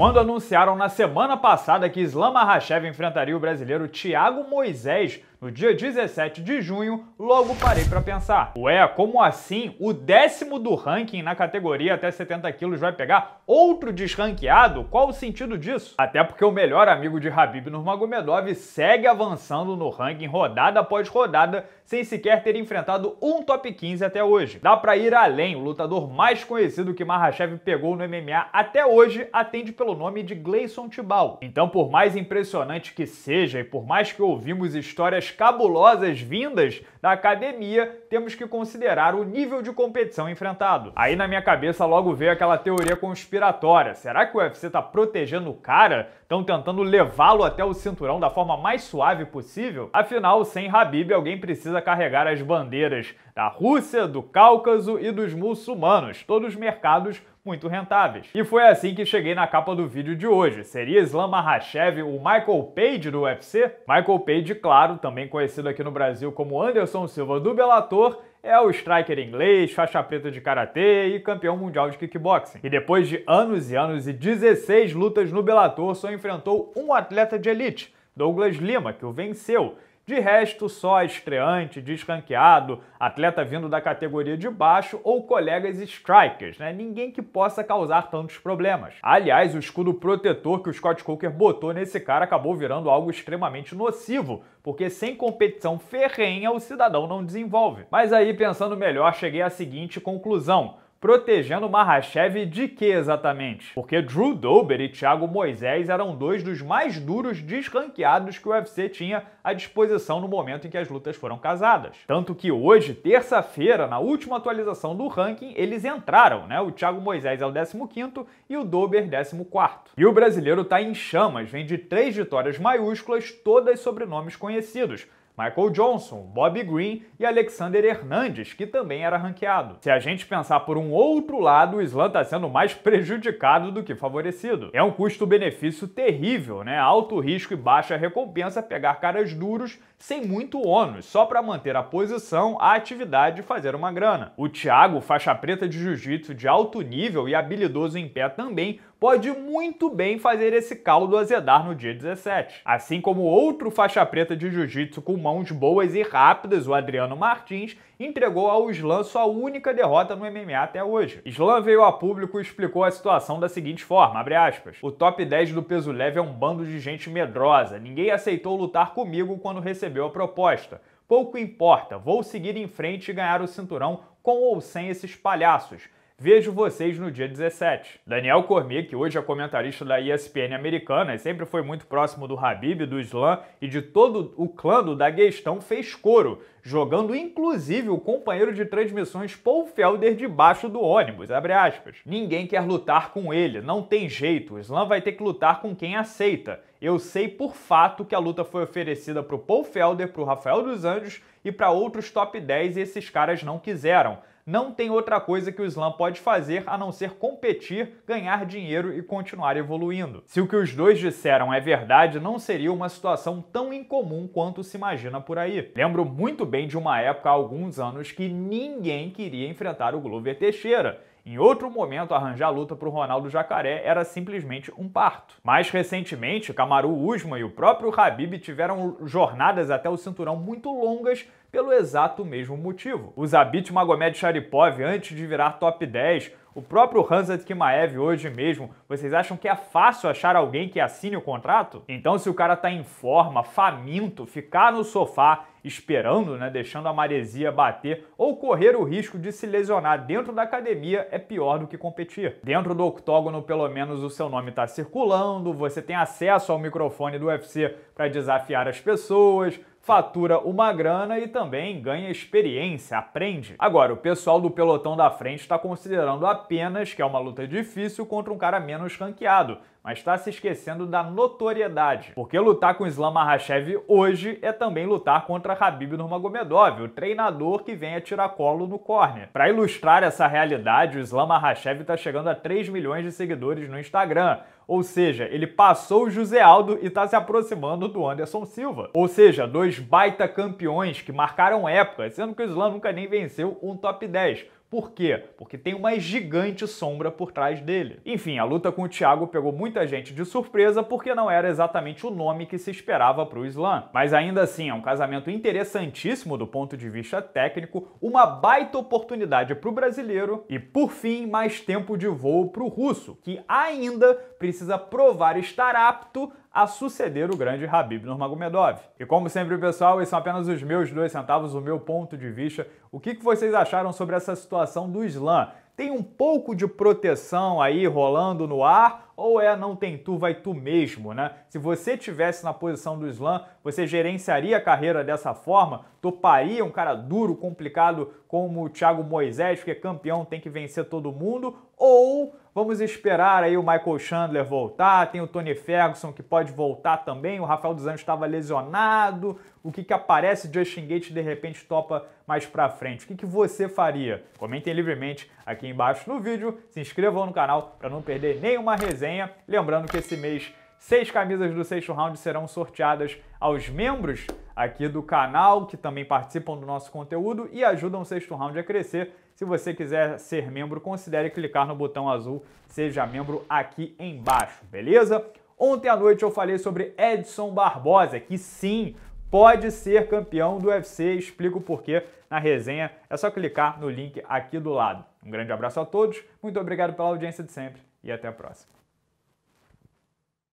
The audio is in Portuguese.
Quando anunciaram na semana passada que Islam Makhachev enfrentaria o brasileiro Thiago Moisés no dia 17 de junho, logo parei para pensar. Ué, como assim o décimo do ranking na categoria até 70 quilos vai pegar outro desranqueado? Qual o sentido disso? Até porque o melhor amigo de Habib Nurmagomedov segue avançando no ranking rodada após rodada, sem sequer ter enfrentado um top 15 até hoje. Dá para ir além, o lutador mais conhecido que Mahashev pegou no MMA até hoje atende pelo nome de Gleison Tibau. Então, por mais impressionante que seja e por mais que ouvimos histórias cabulosas vindas da academia, temos que considerar o nível de competição enfrentado. Aí na minha cabeça logo veio aquela teoria conspiratória. Será que o UFC tá protegendo o cara? Estão tentando levá-lo até o cinturão da forma mais suave possível? Afinal, sem Habib, alguém precisa carregar as bandeiras da Rússia, do Cáucaso e dos muçulmanos, todos mercados muito rentáveis. E foi assim que cheguei na capa do vídeo de hoje. Seria Islam Makhachev o Michael Page do UFC? Michael Page, claro, também conhecido aqui no Brasil como Anderson Silva do Bellator, é o striker inglês, faixa preta de karatê e campeão mundial de kickboxing. E depois de anos e anos e 16 lutas no Bellator, só enfrentou um atleta de elite, Douglas Lima, que o venceu de resto, só estreante, descanqueado, atleta vindo da categoria de baixo ou colegas strikers, né? Ninguém que possa causar tantos problemas. Aliás, o escudo protetor que o Scott Coker botou nesse cara acabou virando algo extremamente nocivo, porque sem competição ferrenha o cidadão não desenvolve. Mas aí, pensando melhor, cheguei à seguinte conclusão protegendo Mahashev de que exatamente? Porque Drew Dober e Thiago Moisés eram dois dos mais duros desranqueados que o UFC tinha à disposição no momento em que as lutas foram casadas. Tanto que hoje, terça-feira, na última atualização do ranking, eles entraram, né? O Thiago Moisés é o 15º e o Dober 14º. E o brasileiro tá em chamas, vem de três vitórias maiúsculas, todas sobre nomes conhecidos, Michael Johnson, Bob Green e Alexander Hernandes, que também era ranqueado. Se a gente pensar por um outro lado, o Islam está sendo mais prejudicado do que favorecido. É um custo-benefício terrível, né? Alto risco e baixa recompensa pegar caras duros sem muito ônus, só para manter a posição, a atividade e fazer uma grana. O Thiago, faixa preta de jiu-jitsu de alto nível e habilidoso em pé também, pode muito bem fazer esse caldo azedar no dia 17. Assim como outro faixa preta de jiu-jitsu com mãos boas e rápidas, o Adriano Martins, entregou ao Slam sua única derrota no MMA até hoje. Slam veio a público e explicou a situação da seguinte forma, aspas, O top 10 do peso leve é um bando de gente medrosa. Ninguém aceitou lutar comigo quando recebeu a proposta. Pouco importa, vou seguir em frente e ganhar o cinturão com ou sem esses palhaços. Vejo vocês no dia 17. Daniel Cormier, que hoje é comentarista da ESPN americana e sempre foi muito próximo do Habib, do Islam e de todo o clã do Daguestão, fez coro, jogando inclusive o companheiro de transmissões Paul Felder debaixo do ônibus, abre aspas. Ninguém quer lutar com ele, não tem jeito, o Islam vai ter que lutar com quem aceita. Eu sei por fato que a luta foi oferecida para o Paul Felder, para o Rafael dos Anjos e para outros top 10 e esses caras não quiseram não tem outra coisa que o slam pode fazer a não ser competir, ganhar dinheiro e continuar evoluindo. Se o que os dois disseram é verdade, não seria uma situação tão incomum quanto se imagina por aí. Lembro muito bem de uma época há alguns anos que ninguém queria enfrentar o Glover Teixeira em outro momento, arranjar luta para o Ronaldo Jacaré era simplesmente um parto. Mais recentemente, Kamaru Usman e o próprio Habib tiveram jornadas até o cinturão muito longas pelo exato mesmo motivo. O Zabit Magomed Sharipov, antes de virar top 10, o próprio Hansard Kimaev hoje mesmo, vocês acham que é fácil achar alguém que assine o contrato? Então se o cara tá em forma, faminto, ficar no sofá esperando, né, deixando a maresia bater ou correr o risco de se lesionar dentro da academia é pior do que competir. Dentro do octógono, pelo menos o seu nome está circulando, você tem acesso ao microfone do UFC para desafiar as pessoas, fatura uma grana e também ganha experiência, aprende. Agora, o pessoal do pelotão da frente está considerando apenas que é uma luta difícil contra um cara menos ranqueado, mas está se esquecendo da notoriedade. Porque lutar com Islam Makhachev hoje é também lutar contra Habib Nurmagomedov, o treinador que vem a tirar colo no corner. Para ilustrar essa realidade, o Islam Makhachev está chegando a 3 milhões de seguidores no Instagram, ou seja, ele passou o José Aldo e está se aproximando do Anderson Silva. Ou seja, dois baita campeões que marcaram época, sendo que o Islam nunca nem venceu um top 10. Por quê? Porque tem uma gigante sombra por trás dele. Enfim, a luta com o Thiago pegou muita gente de surpresa porque não era exatamente o nome que se esperava para o Islã. Mas ainda assim, é um casamento interessantíssimo do ponto de vista técnico, uma baita oportunidade para o brasileiro e, por fim, mais tempo de voo para o russo, que ainda precisa provar estar apto a suceder o grande Habib Nurmagomedov. E como sempre, pessoal, esses são apenas os meus dois centavos, o meu ponto de vista. O que vocês acharam sobre essa situação do Islã? Tem um pouco de proteção aí rolando no ar ou é não tem tu, vai tu mesmo, né? Se você tivesse na posição do Islã, você gerenciaria a carreira dessa forma? Toparia um cara duro, complicado como o Thiago Moisés, que é campeão, tem que vencer todo mundo? Ou vamos esperar aí o Michael Chandler voltar, tem o Tony Ferguson que pode voltar também, o Rafael dos Anjos estava lesionado, o que que aparece Justin Gates de repente topa mais pra frente? O que que você faria? Comentem livremente aqui embaixo no vídeo, se inscrevam no canal para não perder nenhuma resenha resenha. Lembrando que esse mês seis camisas do sexto round serão sorteadas aos membros aqui do canal, que também participam do nosso conteúdo e ajudam o sexto round a crescer. Se você quiser ser membro, considere clicar no botão azul Seja Membro aqui embaixo, beleza? Ontem à noite eu falei sobre Edson Barbosa, que sim, pode ser campeão do UFC. Explico por quê na resenha. É só clicar no link aqui do lado. Um grande abraço a todos, muito obrigado pela audiência de sempre e até a próxima.